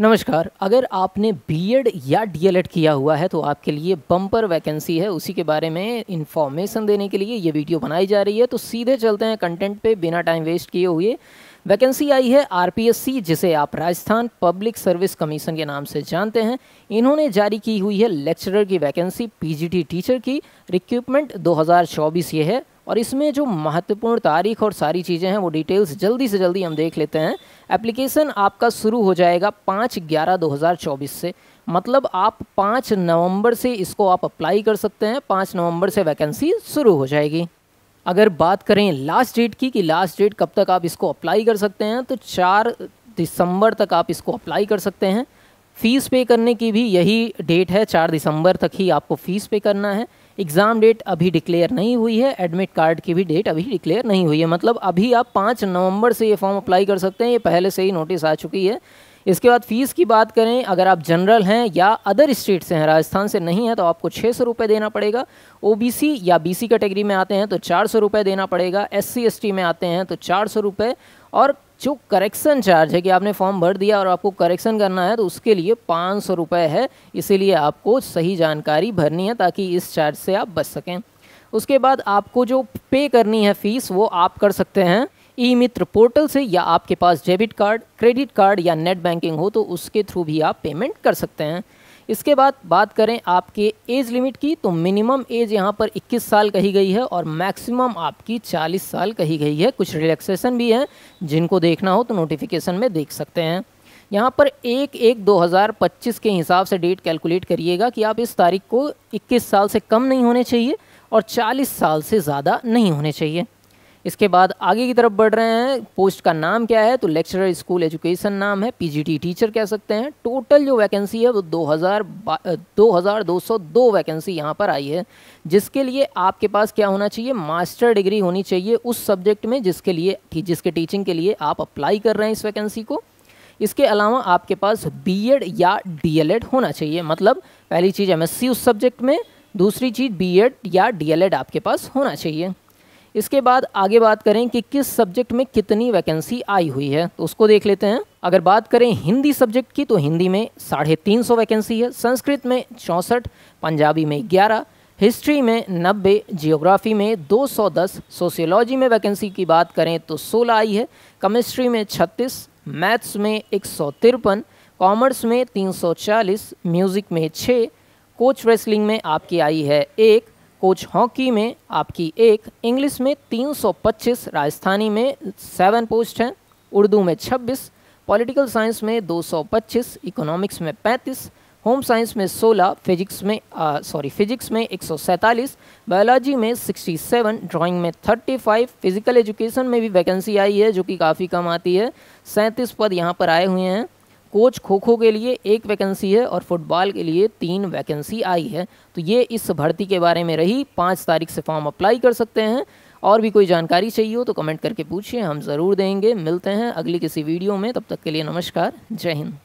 नमस्कार अगर आपने बीएड या डीएलएड किया हुआ है तो आपके लिए बम्पर वैकेंसी है उसी के बारे में इन्फॉर्मेशन देने के लिए ये वीडियो बनाई जा रही है तो सीधे चलते हैं कंटेंट पे बिना टाइम वेस्ट किए हुए वैकेंसी आई है आरपीएससी जिसे आप राजस्थान पब्लिक सर्विस कमीशन के नाम से जानते हैं इन्होंने जारी की हुई है लेक्चरर की वैकेंसी पीजीटी टीचर की रिक्रूटमेंट 2024 ये है और इसमें जो महत्वपूर्ण तारीख और सारी चीज़ें हैं वो डिटेल्स जल्दी से जल्दी हम देख लेते हैं एप्लीकेशन आपका शुरू हो जाएगा पाँच ग्यारह दो हज़ार चौबीस से मतलब आप पाँच नवंबर से इसको आप अप्लाई कर सकते हैं पाँच नवंबर से वैकेंसी शुरू हो जाएगी अगर बात करें लास्ट डेट की कि लास्ट डेट कब तक आप इसको अप्लाई कर सकते हैं तो चार दिसंबर तक आप इसको अप्लाई कर सकते हैं फ़ीस पे करने की भी यही डेट है चार दिसंबर तक ही आपको फ़ीस पे करना है एग्ज़ाम डेट अभी डिक्लेयर नहीं हुई है एडमिट कार्ड की भी डेट अभी डिक्लेयर नहीं हुई है मतलब अभी आप पाँच नवंबर से ये फॉर्म अप्लाई कर सकते हैं ये पहले से ही नोटिस आ चुकी है इसके बाद फ़ीस की बात करें अगर आप जनरल हैं या अदर स्टेट से हैं राजस्थान से नहीं है तो आपको छः सौ रुपये देना पड़ेगा ओबीसी या बीसी कैटेगरी में आते हैं तो चार सौ रुपये देना पड़ेगा एससी एसटी में आते हैं तो चार सौ रुपये और जो करेक्शन चार्ज है कि आपने फॉर्म भर दिया और आपको करेक्शन करना है तो उसके लिए पाँच सौ रुपये है इसीलिए आपको सही जानकारी भरनी है ताकि इस चार्ज से आप बच सकें उसके बाद आपको जो पे करनी है फ़ीस वो आप कर सकते हैं ई मित्र पोर्टल से या आपके पास डेबिट कार्ड क्रेडिट कार्ड या नेट बैंकिंग हो तो उसके थ्रू भी आप पेमेंट कर सकते हैं इसके बाद बात करें आपके एज लिमिट की तो मिनिमम एज यहाँ पर 21 साल कही गई है और मैक्सिमम आपकी 40 साल कही गई है कुछ रिलैक्सेशन भी हैं जिनको देखना हो तो नोटिफिकेशन में देख सकते हैं यहाँ पर एक एक 2025 के हिसाब से डेट कैलकुलेट करिएगा कि आप इस तारीख को 21 साल से कम नहीं होने चाहिए और 40 साल से ज़्यादा नहीं होने चाहिए इसके बाद आगे की तरफ बढ़ रहे हैं पोस्ट का नाम क्या है तो लेक्चरर स्कूल एजुकेशन नाम है पीजीटी टीचर कह सकते हैं टोटल जो वैकेंसी है वो दो हज़ार दो हज़ार दो सौ दो वैकेंसी यहाँ पर आई है जिसके लिए आपके पास क्या होना चाहिए मास्टर डिग्री होनी चाहिए उस सब्जेक्ट में जिसके लिए जिसके टीचिंग के लिए आप अप्लाई कर रहे हैं इस वैकेंसी को इसके अलावा आपके पास बी या डी होना चाहिए मतलब पहली चीज़ एम उस सब्जेक्ट में दूसरी चीज़ बी या डी आपके पास होना चाहिए इसके बाद आगे बात करें कि किस सब्जेक्ट में कितनी वैकेंसी आई हुई है तो उसको देख लेते हैं अगर बात करें हिंदी सब्जेक्ट की तो हिंदी में साढ़े तीन सौ वैकेंसी है संस्कृत में चौंसठ पंजाबी में ग्यारह हिस्ट्री में नब्बे जियोग्राफी में दो सौ दस सोशियोलॉजी में वैकेंसी की बात करें तो सोलह आई है केमिस्ट्री में छत्तीस मैथ्स में एक सौ तिरपन कॉमर्स में तीन सौ चालीस म्यूज़िक में छः कोच रेसलिंग में आपकी आई है एक कोच हॉकी में आपकी एक इंग्लिश में 325 राजस्थानी में सेवन पोस्ट हैं उर्दू में 26 पॉलिटिकल साइंस में 225 इकोनॉमिक्स में 35 होम साइंस में 16 फिजिक्स में सॉरी फिजिक्स में 147 बायोलॉजी में 67 ड्राइंग में 35 फिजिकल एजुकेशन में भी वैकेंसी आई है जो कि काफ़ी कम आती है सैंतीस पद यहाँ पर आए हुए हैं कोच खो खो के लिए एक वैकेंसी है और फुटबॉल के लिए तीन वैकेंसी आई है तो ये इस भर्ती के बारे में रही पाँच तारीख से फॉर्म अप्लाई कर सकते हैं और भी कोई जानकारी चाहिए हो तो कमेंट करके पूछिए हम ज़रूर देंगे मिलते हैं अगली किसी वीडियो में तब तक के लिए नमस्कार जय हिंद